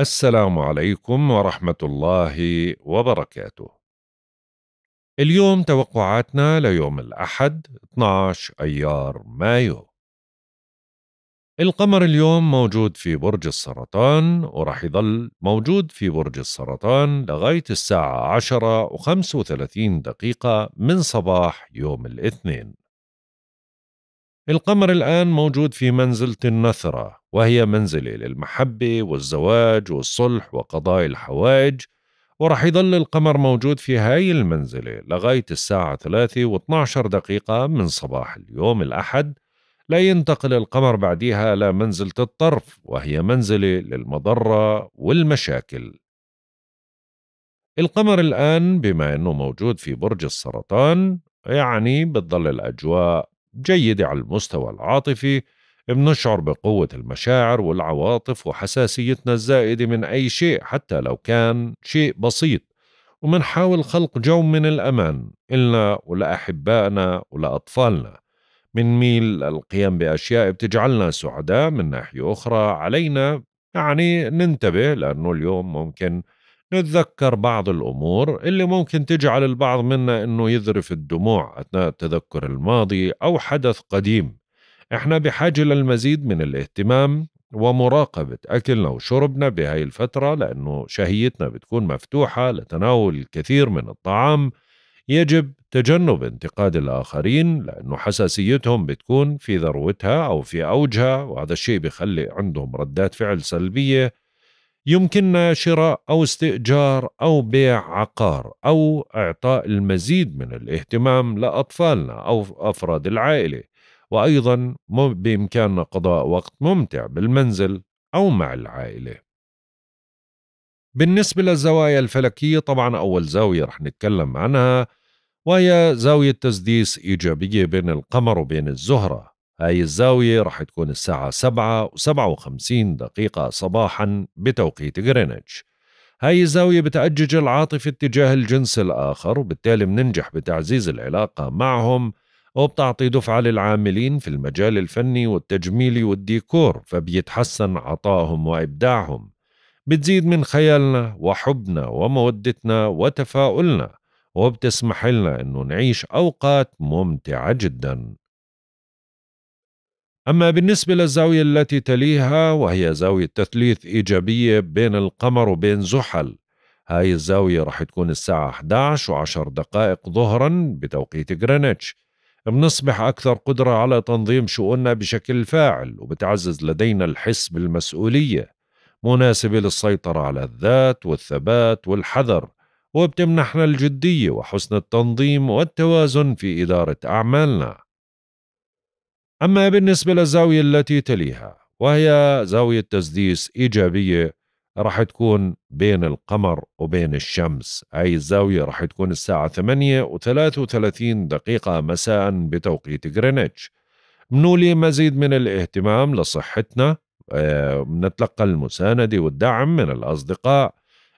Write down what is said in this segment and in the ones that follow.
السلام عليكم ورحمة الله وبركاته. اليوم توقعاتنا ليوم الأحد 12 أيار مايو. القمر اليوم موجود في برج السرطان ورح يظل موجود في برج السرطان لغاية الساعة 10 و35 دقيقة من صباح يوم الاثنين. القمر الآن موجود في منزلة النثرة وهي منزلة للمحبة والزواج والصلح وقضاء الحوائج ورح يظل القمر موجود في هاي المنزلة لغاية الساعة 3 و 12 دقيقة من صباح اليوم الأحد لا ينتقل القمر بعديها منزلة الطرف وهي منزلة للمضرة والمشاكل القمر الآن بما أنه موجود في برج السرطان يعني بتظل الأجواء جيدة على المستوى العاطفي بنشعر بقوة المشاعر والعواطف وحساسيتنا الزائدة من أي شيء حتى لو كان شيء بسيط ومنحاول خلق جو من الأمان إلنا ولأحبائنا ولأطفالنا ميل القيام بأشياء بتجعلنا سعداء من ناحية أخرى علينا يعني ننتبه لأنه اليوم ممكن نتذكر بعض الأمور اللي ممكن تجعل البعض منا أنه يذرف الدموع أثناء تذكر الماضي أو حدث قديم إحنا بحاجة للمزيد من الاهتمام ومراقبة أكلنا وشربنا بهاي الفترة لأنه شهيتنا بتكون مفتوحة لتناول الكثير من الطعام يجب تجنب انتقاد الآخرين لأنه حساسيتهم بتكون في ذروتها أو في أوجها وهذا الشيء بيخلي عندهم ردات فعل سلبية يمكننا شراء أو استئجار أو بيع عقار أو إعطاء المزيد من الاهتمام لأطفالنا أو أفراد العائلة وأيضا بإمكاننا قضاء وقت ممتع بالمنزل أو مع العائلة بالنسبة للزوايا الفلكية طبعا أول زاوية رح نتكلم عنها وهي زاوية تسديس إيجابية بين القمر وبين الزهرة هاي الزاوية راح تكون الساعة سبعة وسبعة وخمسين دقيقة صباحا بتوقيت غرينتش هاي الزاوية بتأجج العاطفة اتجاه الجنس الآخر وبالتالي بننجح بتعزيز العلاقة معهم وبتعطي دفعة للعاملين في المجال الفني والتجميلي والديكور فبيتحسن عطائهم وإبداعهم بتزيد من خيالنا وحبنا ومودتنا وتفاؤلنا وبتسمح لنا أنه نعيش أوقات ممتعة جداً أما بالنسبة للزاوية التي تليها وهي زاوية تثليث إيجابية بين القمر وبين زحل هاي الزاوية رح تكون الساعة 11 وعشر دقائق ظهرا بتوقيت غرينتش بنصبح أكثر قدرة على تنظيم شؤوننا بشكل فاعل وبتعزز لدينا الحس بالمسؤولية مناسبة للسيطرة على الذات والثبات والحذر وبتمنحنا الجدية وحسن التنظيم والتوازن في إدارة أعمالنا أما بالنسبة للزاوية التي تليها وهي زاوية تسديس إيجابية راح تكون بين القمر وبين الشمس هاي الزاوية راح تكون الساعة 8 و 33 دقيقة مساء بتوقيت غرينتش منولي مزيد من الاهتمام لصحتنا منتلقى آه، المساندة والدعم من الأصدقاء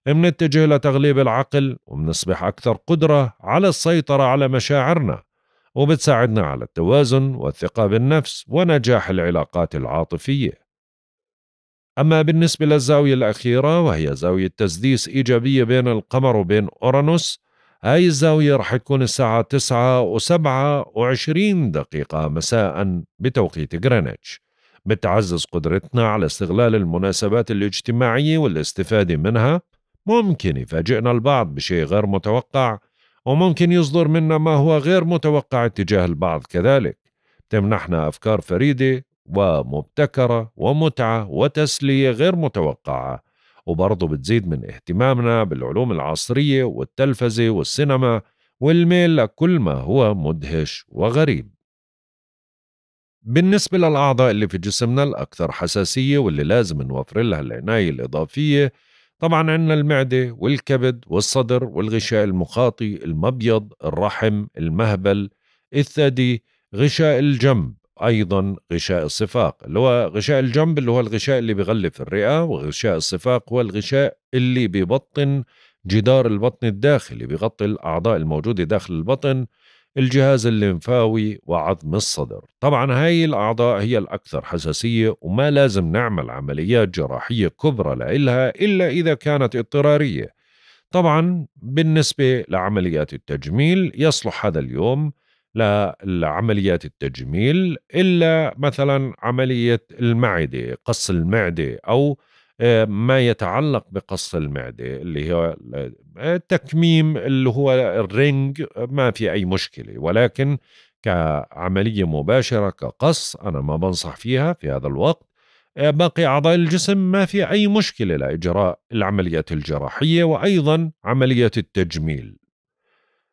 منتجه لتغليب العقل ومنصبح أكثر قدرة على السيطرة على مشاعرنا وبتساعدنا على التوازن والثقة بالنفس ونجاح العلاقات العاطفية أما بالنسبة للزاوية الأخيرة وهي زاوية تسديس إيجابية بين القمر وبين أورانوس هاي الزاوية رح تكون الساعة تسعة و وعشرين دقيقة مساء بتوقيت غرينتش بتعزز قدرتنا على استغلال المناسبات الاجتماعية والاستفادة منها ممكن يفاجئنا البعض بشيء غير متوقع وممكن يصدر منا ما هو غير متوقع اتجاه البعض كذلك تمنحنا أفكار فريدة ومبتكرة ومتعة وتسلية غير متوقعة وبرضه بتزيد من اهتمامنا بالعلوم العصرية والتلفزة والسينما والميل لكل ما هو مدهش وغريب بالنسبة للأعضاء اللي في جسمنا الأكثر حساسية واللي لازم نوفر لها العناية الإضافية طبعا عندنا المعدة والكبد والصدر والغشاء المخاطي المبيض الرحم المهبل الثدي غشاء الجنب ايضا غشاء الصفاق اللي هو غشاء الجنب اللي هو الغشاء اللي بغلف الرئه وغشاء الصفاق هو الغشاء اللي ببطن جدار البطن الداخلي بغطي الاعضاء الموجوده داخل البطن الجهاز الليمفاوي وعظم الصدر طبعا هاي الأعضاء هي الأكثر حساسية وما لازم نعمل عمليات جراحية كبرى لإلها إلا إذا كانت اضطرارية طبعا بالنسبة لعمليات التجميل يصلح هذا اليوم لعمليات التجميل إلا مثلا عملية المعدة قص المعدة أو ما يتعلق بقص المعدة اللي هو التكميم اللي هو الرنج ما في أي مشكلة ولكن كعملية مباشرة كقص أنا ما بنصح فيها في هذا الوقت باقي أعضاء الجسم ما في أي مشكلة لإجراء العمليات الجراحية وأيضا عملية التجميل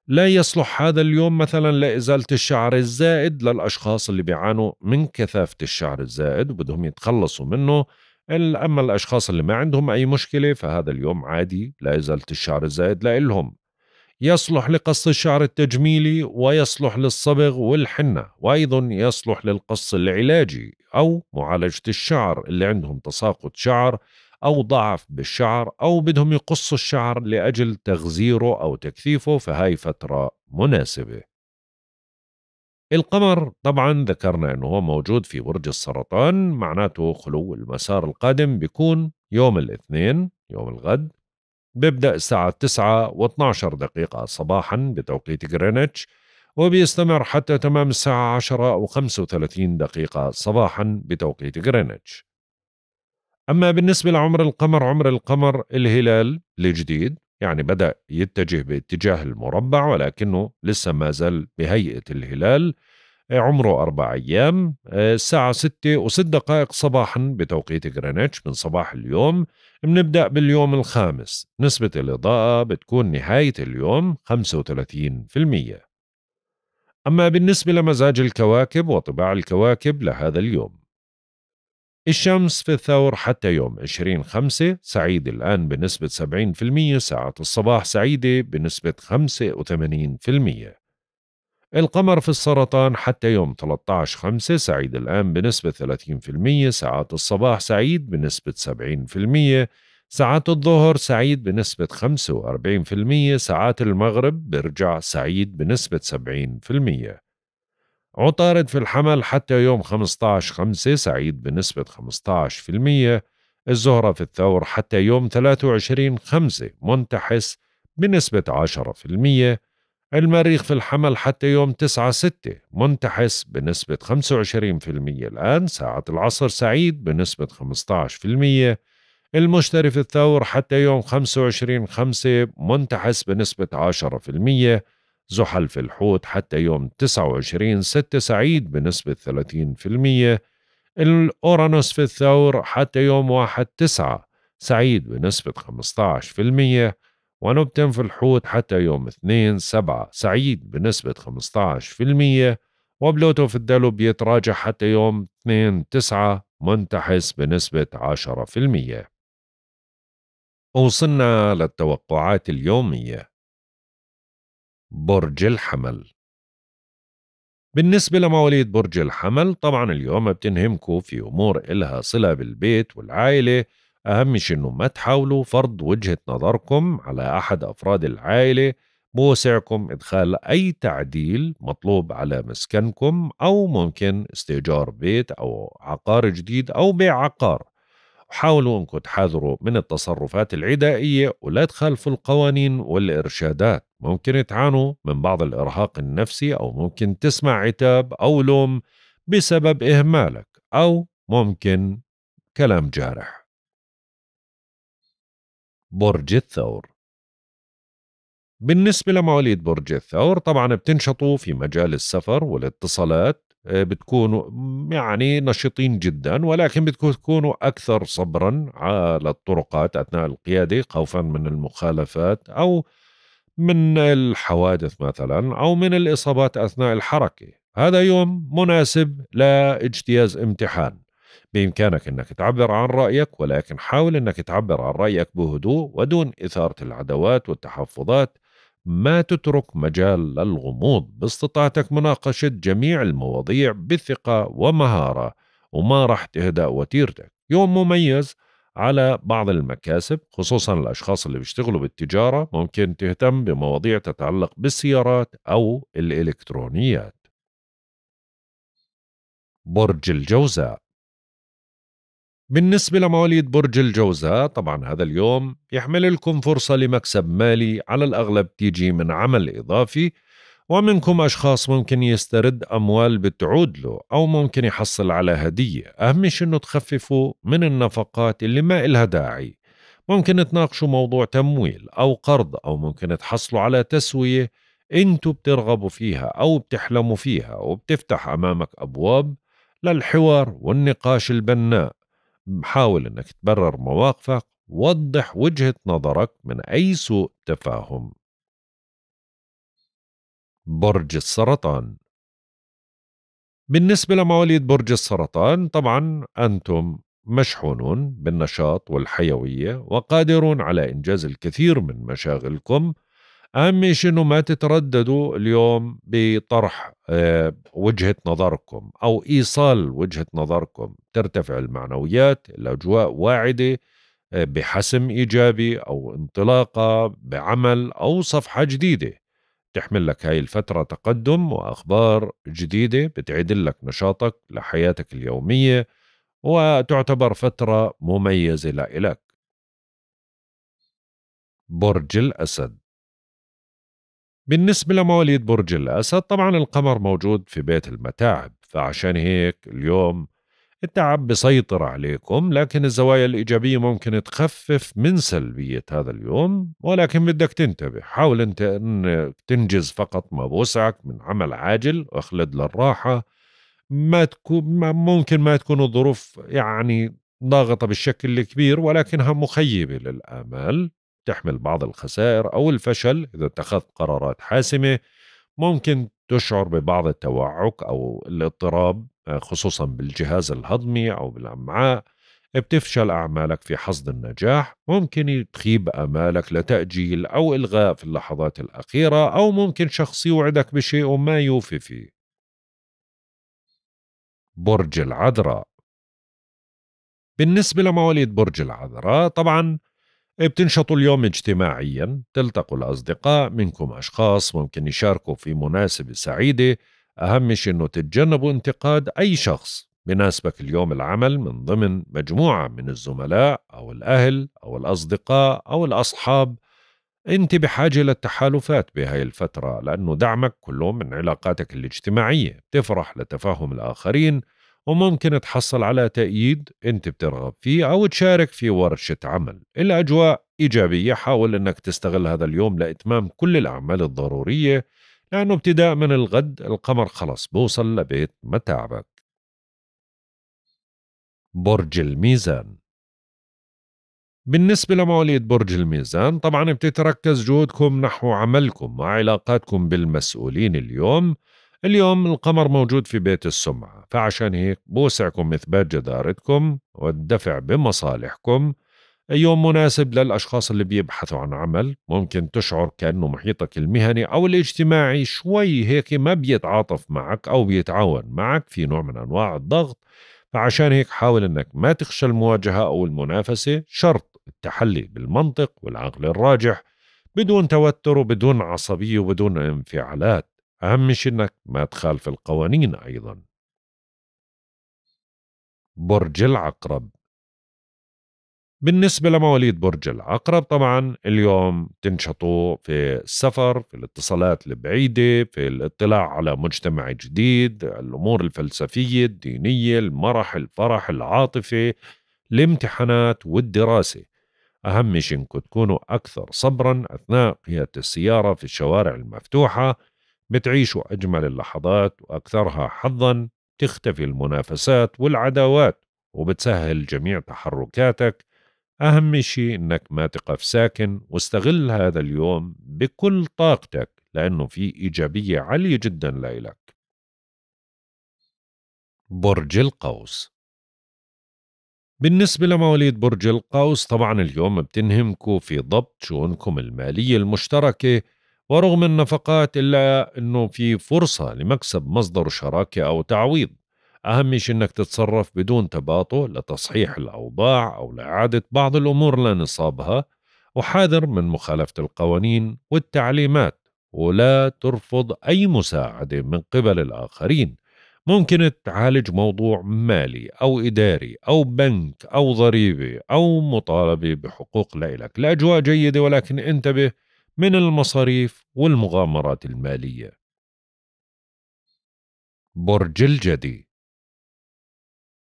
لا يصلح هذا اليوم مثلا لإزالة الشعر الزائد للأشخاص اللي بيعانوا من كثافة الشعر الزائد وبدهم يتخلصوا منه أما الأشخاص اللي ما عندهم أي مشكلة فهذا اليوم عادي لا الشعر الزائد لإلهم يصلح لقص الشعر التجميلي ويصلح للصبغ والحنة وأيضا يصلح للقص العلاجي أو معالجة الشعر اللي عندهم تساقط شعر أو ضعف بالشعر أو بدهم يقصوا الشعر لأجل تغزيره أو تكثيفه فهاي فترة مناسبة القمر طبعا ذكرنا انه هو موجود في برج السرطان معناته خلو المسار القادم بيكون يوم الاثنين يوم الغد بيبدأ الساعة 9 و12 دقيقة صباحا بتوقيت غرينتش وبيستمر حتى تمام الساعة 10 و35 دقيقة صباحا بتوقيت غرينتش أما بالنسبة لعمر القمر عمر القمر الهلال الجديد يعني بدأ يتجه باتجاه المربع ولكنه لسه ما زال بهيئة الهلال آه، عمره أربع أيام آه، الساعة ستة وست دقائق صباحا بتوقيت غرينتش من صباح اليوم بنبدأ باليوم الخامس نسبة الإضاءة بتكون نهاية اليوم 35% أما بالنسبة لمزاج الكواكب وطباع الكواكب لهذا اليوم الشمس في الثور حتى يوم 20 5 سعيد الآن بنسبة 70% ساعة الصباح سعيدة بنسبة 85% القمر في السرطان حتى يوم 13 5 سعيد الآن بنسبة 30% ساعات الصباح سعيد بنسبة 70% ساعات الظهر سعيد بنسبة 45% ساعات المغرب برجع سعيد بنسبة 70% عطارد في الحمل حتى يوم 15 5 سعيد بنسبة 15% الزهرة في الثور حتى يوم 23 5 منتحس بنسبة 10% المريخ في الحمل حتى يوم 9 6 منتحس بنسبة 25% الآن ساعة العصر سعيد بنسبة 15% المشتري في الثور حتى يوم 25 5 منتحس بنسبة 10% زحل في الحوت حتى يوم 29 6 سعيد بنسبة 30% الأورانوس في الثور حتى يوم 1 9 سعيد بنسبة 15% ونبتن في الحوت حتى يوم 2 7 سعيد بنسبة 15% وبلوتو في الدلو بيتراجع حتى يوم 2 9 منتحس بنسبة 10% وصلنا للتوقعات اليومية برج الحمل بالنسبة لمواليد برج الحمل طبعا اليوم بتنهمكوا في أمور إلها صلة بالبيت والعائلة أهم شيء إنه ما تحاولوا فرض وجهة نظركم على أحد أفراد العائلة بوسعكم إدخال أي تعديل مطلوب على مسكنكم أو ممكن استئجار بيت أو عقار جديد أو بيع عقار وحاولوا انكم تحذروا من التصرفات العدائية ولا تخالفوا القوانين والإرشادات ممكن تعانوا من بعض الإرهاق النفسي أو ممكن تسمع عتاب أو لوم بسبب إهمالك أو ممكن كلام جارح برج الثور بالنسبة لمواليد برج الثور طبعا بتنشطوا في مجال السفر والاتصالات آه، بتكونوا يعني نشطين جدا ولكن بتكونوا أكثر صبرا على الطرقات أثناء القيادة خوفا من المخالفات أو من الحوادث مثلا أو من الإصابات أثناء الحركة هذا يوم مناسب لاجتياز امتحان بإمكانك أنك تعبر عن رأيك ولكن حاول أنك تعبر عن رأيك بهدوء ودون إثارة العداوات والتحفظات ما تترك مجال للغموض باستطاعتك مناقشة جميع المواضيع بثقة ومهارة وما راح تهدأ وتيرتك يوم مميز على بعض المكاسب خصوصا الأشخاص اللي بيشتغلوا بالتجارة ممكن تهتم بمواضيع تتعلق بالسيارات أو الإلكترونيات برج الجوزاء بالنسبة لمواليد برج الجوزاء طبعا هذا اليوم يحمل لكم فرصة لمكسب مالي على الأغلب تيجي من عمل إضافي ومنكم أشخاص ممكن يسترد أموال بتعود له أو ممكن يحصل على هدية أهم شيء أنه تخففوا من النفقات اللي ما إلها داعي ممكن تناقشوا موضوع تمويل أو قرض أو ممكن تحصلوا على تسوية أنتوا بترغبوا فيها أو بتحلموا فيها وبتفتح أمامك أبواب للحوار والنقاش البناء حاول انك تبرر مواقفك وضح وجهة نظرك من أي سوء تفاهم برج السرطان بالنسبة لمواليد برج السرطان طبعا أنتم مشحونون بالنشاط والحيوية وقادرون على إنجاز الكثير من مشاغلكم اهم شيء انه ما تترددوا اليوم بطرح آه، وجهه نظركم او ايصال وجهه نظركم ترتفع المعنويات الاجواء واعده آه، بحسم ايجابي او انطلاقه بعمل او صفحه جديده تحمل لك هاي الفتره تقدم واخبار جديده بتعيد لك نشاطك لحياتك اليوميه وتعتبر فتره مميزه لإلك برج الاسد بالنسبة لمواليد برج الأسد طبعا القمر موجود في بيت المتاعب فعشان هيك اليوم التعب بسيطر عليكم لكن الزوايا الإيجابية ممكن تخفف من سلبية هذا اليوم ولكن بدك تنتبه حاول أنت أنك تنجز فقط ما بوسعك من عمل عاجل واخلد للراحة ما تكون ممكن ما تكون الظروف يعني ضاغطة بالشكل الكبير ولكنها مخيبة للآمال تحمل بعض الخسائر أو الفشل إذا اتخذت قرارات حاسمة ممكن تشعر ببعض التوعك أو الاضطراب آه، خصوصا بالجهاز الهضمي أو بالأمعاء بتفشل أعمالك في حصد النجاح ممكن تخيب أمالك لتأجيل أو إلغاء في اللحظات الأخيرة أو ممكن شخص يوعدك بشيء وما يوفي فيه برج العذراء بالنسبة لمواليد برج العذراء طبعا بتنشطوا اليوم اجتماعيا تلتقوا الأصدقاء منكم أشخاص ممكن يشاركوا في مناسبة سعيدة أهم شيء أنه تتجنبوا انتقاد أي شخص بناسبك اليوم العمل من ضمن مجموعة من الزملاء أو الأهل أو الأصدقاء أو الأصحاب أنت بحاجة للتحالفات بهاي الفترة لأنه دعمك كله من علاقاتك الاجتماعية بتفرح لتفاهم الآخرين وممكن تحصل على تأييد أنت بترغب فيه أو تشارك في ورشة عمل الأجواء إيجابية حاول أنك تستغل هذا اليوم لإتمام كل الأعمال الضرورية لأنه ابتداء من الغد القمر خلص بوصل لبيت متاعبك برج الميزان بالنسبة لمواليد برج الميزان طبعا بتتركز جهودكم نحو عملكم وعلاقاتكم بالمسؤولين اليوم اليوم القمر موجود في بيت السمعة فعشان هيك بوسعكم إثبات جدارتكم والدفع بمصالحكم يوم مناسب للأشخاص اللي بيبحثوا عن عمل ممكن تشعر كأنه محيطك المهني أو الاجتماعي شوي هيك ما بيتعاطف معك أو بيتعاون معك في نوع من أنواع الضغط فعشان هيك حاول أنك ما تخشى المواجهة أو المنافسة شرط التحلي بالمنطق والعقل الراجح بدون توتر وبدون عصبية وبدون انفعالات أهم شيء إنك ما تخالف القوانين أيضا برج العقرب بالنسبة لمواليد برج العقرب طبعا اليوم تنشطوا في السفر في الاتصالات البعيدة في الاطلاع على مجتمع جديد الأمور الفلسفية الدينية المرح الفرح العاطفة الامتحانات والدراسة أهم شيء إنكم تكونوا أكثر صبرا أثناء قيادة السيارة في الشوارع المفتوحة بتعيشوا أجمل اللحظات وأكثرها حظا تختفي المنافسات والعداوات وبتسهل جميع تحركاتك أهم شيء إنك ما تقف ساكن واستغل هذا اليوم بكل طاقتك لأنه في إيجابية عالية جدا لإلك برج القوس بالنسبة لمواليد برج القوس طبعا اليوم بتنهمكوا في ضبط شؤونكم المالية المشتركة ورغم النفقات إلا أنه في فرصة لمكسب مصدر شراكة أو تعويض أهم شيء أنك تتصرف بدون تباطؤ لتصحيح الأوضاع أو لإعادة بعض الأمور لنصابها وحاذر من مخالفة القوانين والتعليمات ولا ترفض أي مساعدة من قبل الآخرين ممكن تعالج موضوع مالي أو إداري أو بنك أو ضريبة أو مطالبة بحقوق لإلك الأجواء جيدة ولكن انتبه من المصاريف والمغامرات المالية. برج الجدي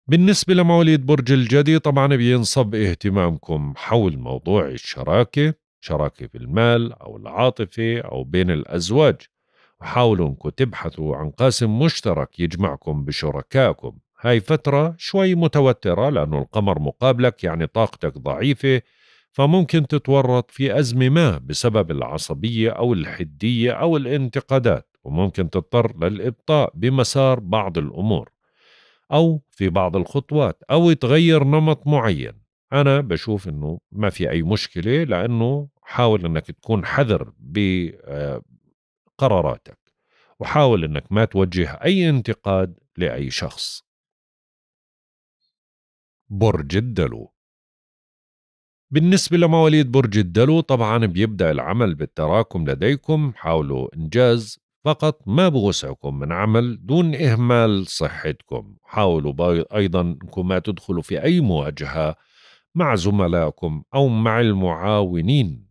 بالنسبة لمواليد برج الجدي طبعا بينصب اهتمامكم حول موضوع الشراكة شراكة في المال أو العاطفة أو بين الأزواج وحاولوا أنكم تبحثوا عن قاسم مشترك يجمعكم بشركائكم هاي فترة شوي متوترة لأنه القمر مقابلك يعني طاقتك ضعيفة فممكن تتورط في أزمة ما بسبب العصبية أو الحدية أو الانتقادات وممكن تضطر للإبطاء بمسار بعض الأمور أو في بعض الخطوات أو يتغير نمط معين أنا بشوف أنه ما في أي مشكلة لأنه حاول أنك تكون حذر بقراراتك آه، وحاول أنك ما توجه أي انتقاد لأي شخص برج الدلو بالنسبة لمواليد برج الدلو طبعا بيبدأ العمل بالتراكم لديكم حاولوا إنجاز فقط ما بوسعكم من عمل دون إهمال صحتكم حاولوا أيضا أنكم ما تدخلوا في أي مواجهة مع زملائكم أو مع المعاونين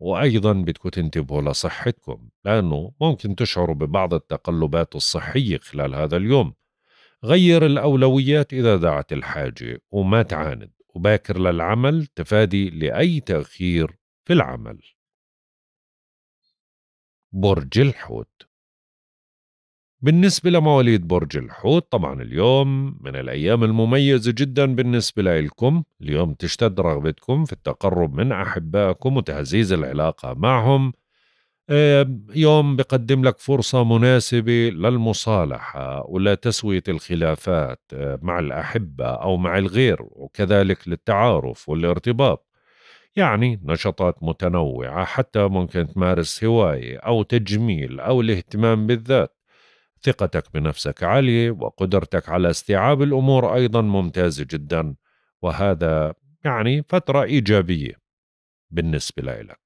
وأيضا بدكم تنتبهوا لصحتكم لأنه ممكن تشعروا ببعض التقلبات الصحية خلال هذا اليوم غير الأولويات إذا دعت الحاجة وما تعاند وباكر للعمل تفادي لأي تأخير في العمل برج الحوت بالنسبة لمواليد برج الحوت طبعا اليوم من الأيام المميزة جدا بالنسبة لكم اليوم تشتد رغبتكم في التقرب من أحبائكم وتعزيز العلاقة معهم يوم بقدم لك فرصة مناسبة للمصالحة ولتسوية الخلافات مع الأحبة أو مع الغير وكذلك للتعارف والارتباط يعني نشاطات متنوعة حتى ممكن تمارس هواية أو تجميل أو الاهتمام بالذات ثقتك بنفسك عالية وقدرتك على استيعاب الأمور أيضا ممتازة جدا وهذا يعني فترة إيجابية بالنسبة لك